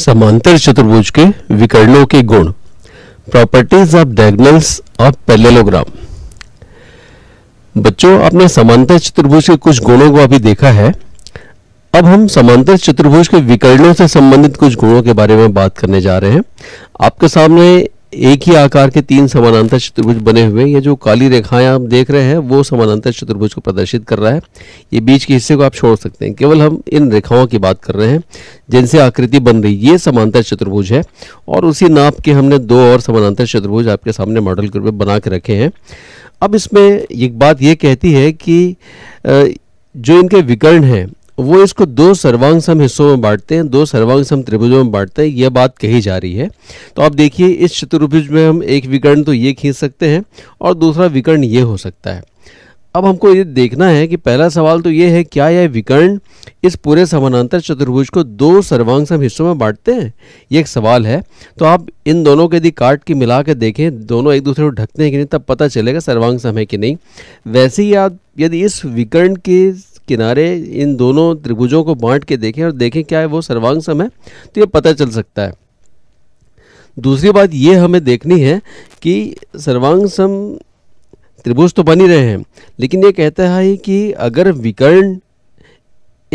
समांतर चतुर्भुज के विकर्णों के गुण properties of diagonals of parallelogram बच्चों आपने समांतर चतुर्भुज के कुछ गुणों को अभी देखा है अब हम समांतर चतुर्भुज के विकर्णों से संबंधित कुछ गुणों के बारे में बात करने जा रहे हैं आपके सामने एक ही आकार के तीन समानांतर चतुर्भुज बने हुए ये जो काली रेखाएं आप देख रहे हैं वो समानांतर चतुर्भुज को प्रदर्शित कर रहा है ये बीच के हिस्से को आप छोड़ सकते हैं केवल हम इन रेखाओं की बात कर रहे हैं जिनसे आकृति बन रही ये समांतर चतुर्भुज है और उसी नाप के हमने दो और समानांतर चतुर्भुज आपके सामने मॉडल के रूप में बना के रखे हैं अब इसमें एक बात ये कहती है कि जो इनके विकर्ण हैं वो इसको दो सर्वांग सम हिस्सों में बांटते हैं दो सर्वांग सम त्रिभुजों में बांटते हैं यह बात कही जा रही है तो आप देखिए इस चतुर्भुज में हम एक विकर्ण तो ये खींच सकते हैं और दूसरा विकर्ण ये हो सकता है अब हमको ये देखना है कि पहला सवाल तो ये है क्या यह विकर्ण इस पूरे समानांतर चतुर्भुज को दो सर्वांग सम हिस्सों में बांटते हैं ये एक सवाल है तो आप इन दोनों के यदि काट के मिला के देखें दोनों एक दूसरे को ढकते हैं कि नहीं तब पता चलेगा सर्वांग सम है कि नहीं वैसे ही आप यदि इस विकर्ण के किनारे इन दोनों त्रिभुजों को बांट के देखें और देखें क्या है वो सर्वांग सम है तो ये पता चल सकता है दूसरी बात ये हमें देखनी है कि सर्वांग सम त्रिभुज तो बन ही रहे हैं लेकिन ये कहता है कि अगर विकर्ण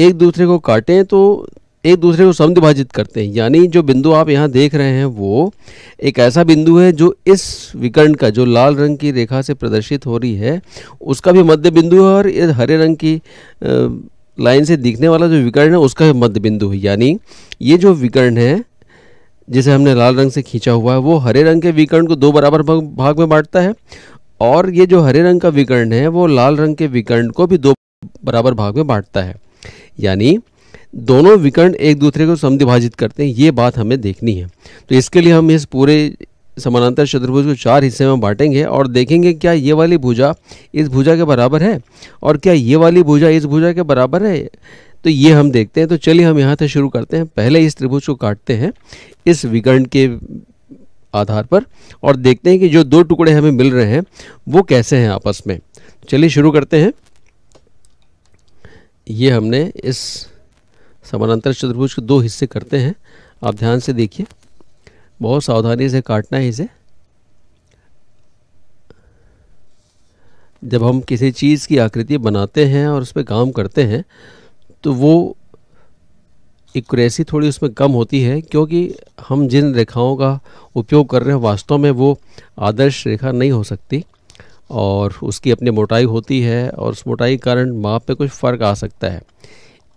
एक दूसरे को काटें तो एक दूसरे को समिभाजित करते हैं यानी जो बिंदु आप यहाँ देख रहे हैं वो एक ऐसा बिंदु है जो इस विकर्ण का जो लाल रंग की रेखा से प्रदर्शित हो रही है उसका भी मध्य बिंदु है और इस हरे रंग की लाइन से दिखने वाला जो विकर्ण है उसका भी मध्य बिंदु है यानी ये जो विकर्ण है जिसे हमने लाल रंग से खींचा हुआ है वो हरे रंग के विकर्ण को दो बराबर भाग में बांटता है और ये जो हरे रंग का विकर्ण है वो लाल रंग के विकर्ण को भी दो बराबर भाग में बांटता है यानी दोनों विकर्ण एक दूसरे को समिभाजित करते हैं ये बात हमें देखनी है तो इसके लिए हम इस पूरे समानांतर चतुर्भुज को चार हिस्से में बांटेंगे और देखेंगे क्या ये वाली भुजा इस भुजा के बराबर है और क्या ये वाली भुजा इस भुजा के बराबर है तो ये हम देखते हैं तो चलिए हम यहाँ से शुरू करते हैं पहले इस त्रिभुज को काटते हैं इस विकर्ण के आधार पर और देखते हैं कि जो दो टुकड़े हमें मिल रहे हैं वो कैसे हैं आपस में चलिए शुरू करते हैं ये हमने इस समानांतर चतुर्भुज के दो हिस्से करते हैं आप ध्यान से देखिए बहुत सावधानी से काटना है इसे जब हम किसी चीज़ की आकृति बनाते हैं और उस पर काम करते हैं तो वो एक्यूरेसी थोड़ी उसमें कम होती है क्योंकि हम जिन रेखाओं का उपयोग कर रहे हैं वास्तव में वो आदर्श रेखा नहीं हो सकती और उसकी अपनी मोटाई होती है और उस मोटाई के कारण माप पे कुछ फ़र्क आ सकता है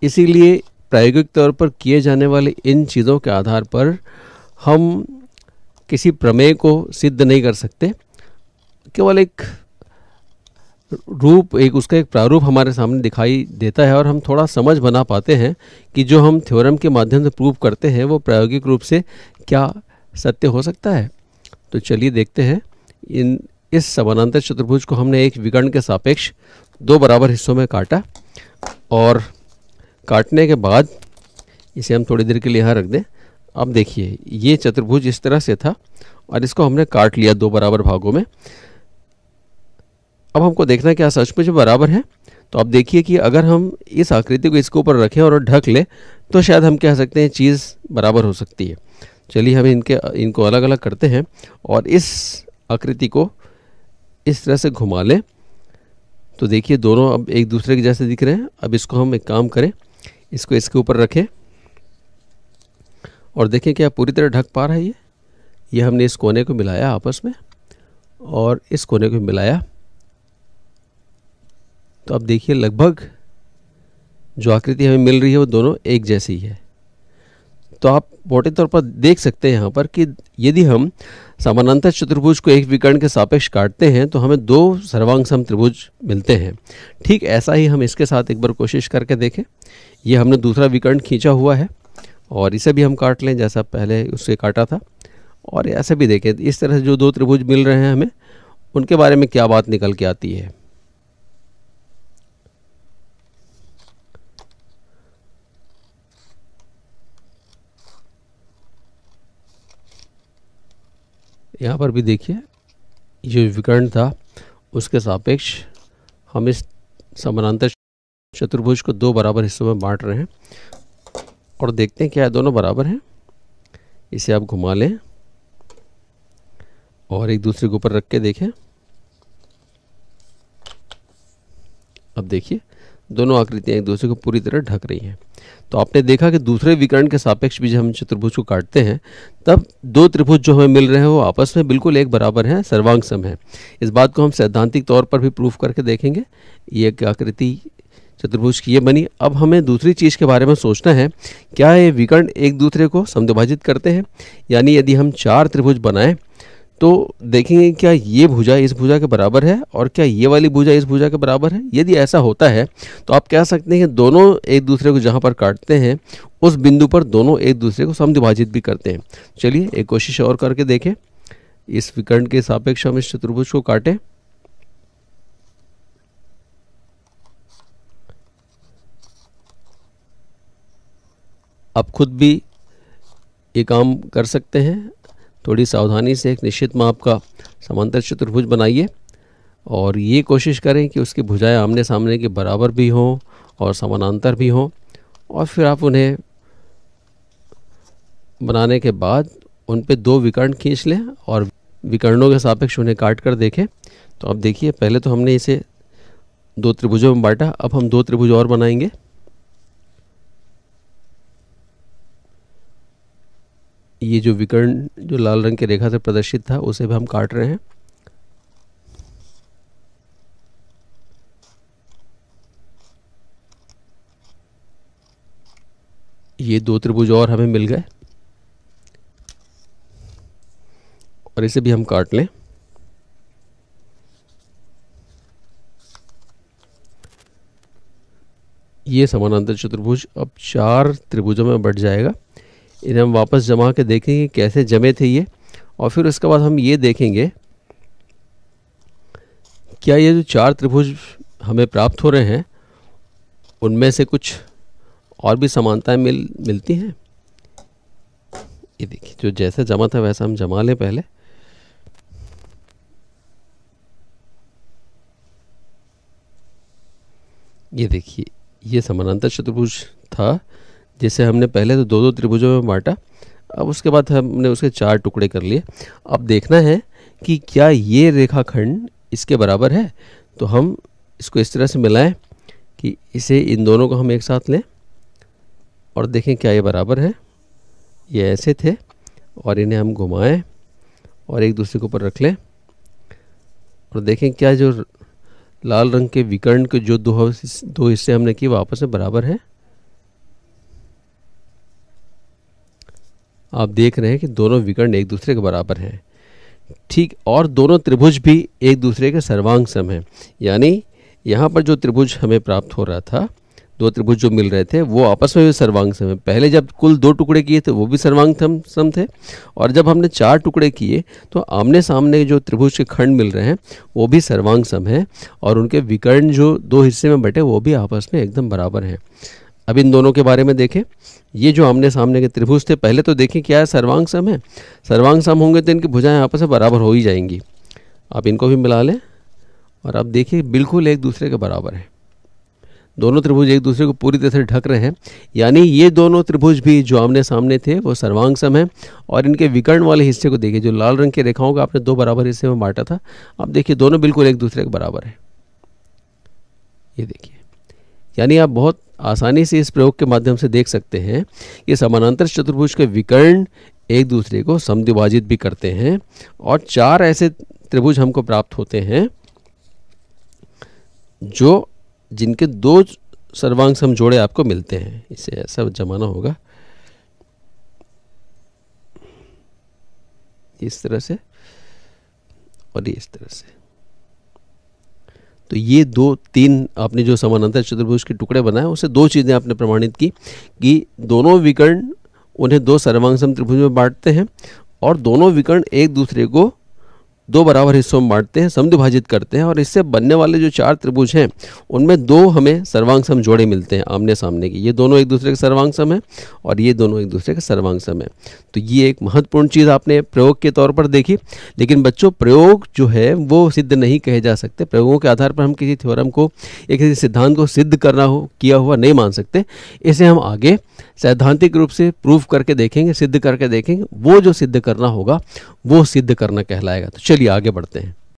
इसीलिए प्रायोगिक तौर पर किए जाने वाले इन चीज़ों के आधार पर हम किसी प्रमेय को सिद्ध नहीं कर सकते केवल एक रूप एक उसका एक प्रारूप हमारे सामने दिखाई देता है और हम थोड़ा समझ बना पाते हैं कि जो हम थ्योरम के माध्यम से प्रूव करते हैं वो प्रायोगिक रूप से क्या सत्य हो सकता है तो चलिए देखते हैं इन इस समानांतर चतुर्भुज को हमने एक विकर्ण के सापेक्ष दो बराबर हिस्सों में काटा और काटने के बाद इसे हम थोड़ी देर के लिए यहाँ रख दें अब देखिए ये चतुर्भुज इस तरह से था और इसको हमने काट लिया दो बराबर भागों में अब हमको देखना क्या सचमुच बराबर है तो आप देखिए कि अगर हम इस आकृति को इसके ऊपर रखें और ढक लें तो शायद हम कह सकते हैं चीज़ बराबर हो सकती है चलिए हम इनके इनको अलग अलग करते हैं और इस आकृति को इस तरह से घुमा लें तो देखिए दोनों अब एक दूसरे के जैसे दिख रहे हैं अब इसको हम एक काम करें इसको इसके ऊपर रखें और देखें क्या पूरी तरह ढक पा रहा है ये ये हमने इस कोने को मिलाया आपस में और इस कोने को मिलाया तो आप देखिए लगभग जो आकृति हमें मिल रही है वो दोनों एक जैसी है तो आप मोटे तौर पर देख सकते हैं यहाँ पर कि यदि हम समानांतर चतुर्भुज को एक विकर्ण के सापेक्ष काटते हैं तो हमें दो सर्वांग सम त्रिभुज मिलते हैं ठीक ऐसा ही हम इसके साथ एक बार कोशिश करके देखें ये हमने दूसरा विकर्ण खींचा हुआ है और इसे भी हम काट लें जैसा पहले उससे काटा था और ऐसे भी देखें इस तरह से जो दो त्रिभुज मिल रहे हैं हमें उनके बारे में क्या बात निकल के आती है यहाँ पर भी देखिए ये विकर्ण था उसके सापेक्ष हम इस समानांतर चतुर्भुज को दो बराबर हिस्सों में बांट रहे हैं और देखते हैं क्या है दोनों बराबर हैं इसे आप घुमा लें और एक दूसरे के ऊपर रख के देखें अब देखिए दोनों आकृतियाँ एक दूसरे को पूरी तरह ढक रही हैं तो आपने देखा कि दूसरे विकर्ण के सापेक्ष भी जब हम चतुर्भुज को काटते हैं तब दो त्रिभुज जो हमें मिल रहे हैं वो आपस में बिल्कुल एक बराबर हैं सर्वांग सम है इस बात को हम सैद्धांतिक तौर पर भी प्रूफ करके देखेंगे ये एक आकृति चतुर्भुज की ये बनी अब हमें दूसरी चीज़ के बारे में सोचना है क्या ये विकर्ण एक दूसरे को समद्विभाजित करते हैं यानी यदि हम चार त्रिभुज बनाएं तो देखेंगे क्या ये भुजा इस भुजा के बराबर है और क्या ये वाली भुजा इस भुजा के बराबर है यदि ऐसा होता है तो आप कह सकते हैं कि दोनों एक दूसरे को जहाँ पर काटते हैं उस बिंदु पर दोनों एक दूसरे को समद्विभाजित भी करते हैं चलिए एक कोशिश और करके देखें इस विकर्ण के सापेक्ष हम इस चतुर्भुज को काटें आप खुद भी ये काम कर सकते हैं थोड़ी सावधानी से एक निश्चित माप का समांतर चतुर्भुज बनाइए और ये कोशिश करें कि उसकी भुजाएं आमने सामने के बराबर भी हों और समानांतर भी हों और फिर आप उन्हें बनाने के बाद उन पर दो विकर्ण खींच लें और विकर्णों के सापेक्ष उन्हें काट कर देखें तो आप देखिए पहले तो हमने इसे दो त्रिभुजों में बांटा अब हम दो त्रिभुज और बनाएंगे ये जो विकर्ण जो लाल रंग की रेखा से प्रदर्शित था उसे भी हम काट रहे हैं ये दो त्रिभुज और हमें मिल गए और इसे भी हम काट लें ये समानांतर चतुर्भुज अब चार त्रिभुजों में बढ़ जाएगा इन्हें हम वापस जमा के देखेंगे कैसे जमे थे ये और फिर उसके बाद हम ये देखेंगे क्या ये जो चार त्रिभुज हमें प्राप्त हो रहे हैं उनमें से कुछ और भी समानताएं मिल मिलती हैं ये देखिए जो जैसा जमा था वैसा हम जमा लें पहले ये देखिए ये समानांतर चतुर्भुज था जैसे हमने पहले तो दो दो त्रिभुजों में बांटा अब उसके बाद हमने उसके चार टुकड़े कर लिए अब देखना है कि क्या ये रेखाखंड इसके बराबर है तो हम इसको इस तरह से मिलाएं कि इसे इन दोनों को हम एक साथ लें और देखें क्या ये बराबर है ये ऐसे थे और इन्हें हम घुमाएं और एक दूसरे के ऊपर रख लें और देखें क्या जो लाल रंग के विकर्ण के जो दो हिस्से हमने किए वापस में बराबर हैं आप देख रहे हैं कि दोनों विकर्ण एक दूसरे के बराबर हैं ठीक और दोनों त्रिभुज भी एक दूसरे के सर्वांग सम हैं यानी यहाँ पर जो त्रिभुज हमें प्राप्त हो रहा था दो त्रिभुज जो मिल रहे थे वो आपस में भी सर्वांग सम है पहले जब कुल दो टुकड़े किए थे वो भी सर्वांग सम थे और जब हमने चार टुकड़े किए तो आमने सामने जो त्रिभुज के खंड मिल रहे हैं वो भी सर्वांग सम है और उनके विकर्ण जो दो हिस्से में बटे वो भी आपस में एकदम बराबर हैं अब इन दोनों के बारे में देखें ये जो आमने सामने के त्रिभुज थे पहले तो देखें क्या है सर्वांग सम है सर्वांग सम होंगे तो इनकी भुजाएं आपस में बराबर हो ही जाएंगी आप इनको भी मिला लें और आप देखिए बिल्कुल एक दूसरे के बराबर है दोनों त्रिभुज एक दूसरे को पूरी तरह से ढक रहे हैं यानी ये दोनों त्रिभुज भी जो आमने सामने थे वो सर्वांग सम है और इनके विकर्ण वाले हिस्से को देखिए जो लाल रंग की रेखाओं का आपने दो बराबर हिस्से में बांटा था आप देखिए दोनों बिल्कुल एक दूसरे के बराबर है ये देखिए यानी आप बहुत आसानी से इस प्रयोग के माध्यम से देख सकते हैं कि समानांतर चतुर्भुज के विकर्ण एक दूसरे को समद्विभाजित भी करते हैं और चार ऐसे त्रिभुज हमको प्राप्त होते हैं जो जिनके दो सर्वांग जोड़े आपको मिलते हैं इसे ऐसा जमाना होगा इस तरह से और इस तरह से तो ये दो तीन आपने जो समानांतर चतुर्भुज के टुकड़े बनाए उसे दो चीज़ें आपने प्रमाणित की कि दोनों विकर्ण उन्हें दो सर्वांग त्रिभुज में बांटते हैं और दोनों विकर्ण एक दूसरे को दो बराबर हिस्सों में बांटते हैं समद्विभाजित करते हैं और इससे बनने वाले जो चार त्रिभुज हैं उनमें दो हमें सर्वांग सम जोड़े मिलते हैं आमने सामने की ये दोनों एक दूसरे के सर्वांग सम है और ये दोनों एक दूसरे के सर्वांग सम है तो ये एक महत्वपूर्ण चीज़ आपने प्रयोग के तौर पर देखी लेकिन बच्चों प्रयोग जो है वो सिद्ध नहीं कहे जा सकते प्रयोगों के आधार पर हम किसी थ्योरम को या किसी सिद्धांत को सिद्ध करना हो किया हुआ नहीं मान सकते इसे हम आगे सैद्धांतिक रूप से प्रूफ करके देखेंगे सिद्ध करके देखेंगे वो जो सिद्ध करना होगा वो सिद्ध करना कहलाएगा तो चलिए चलिए आगे बढ़ते हैं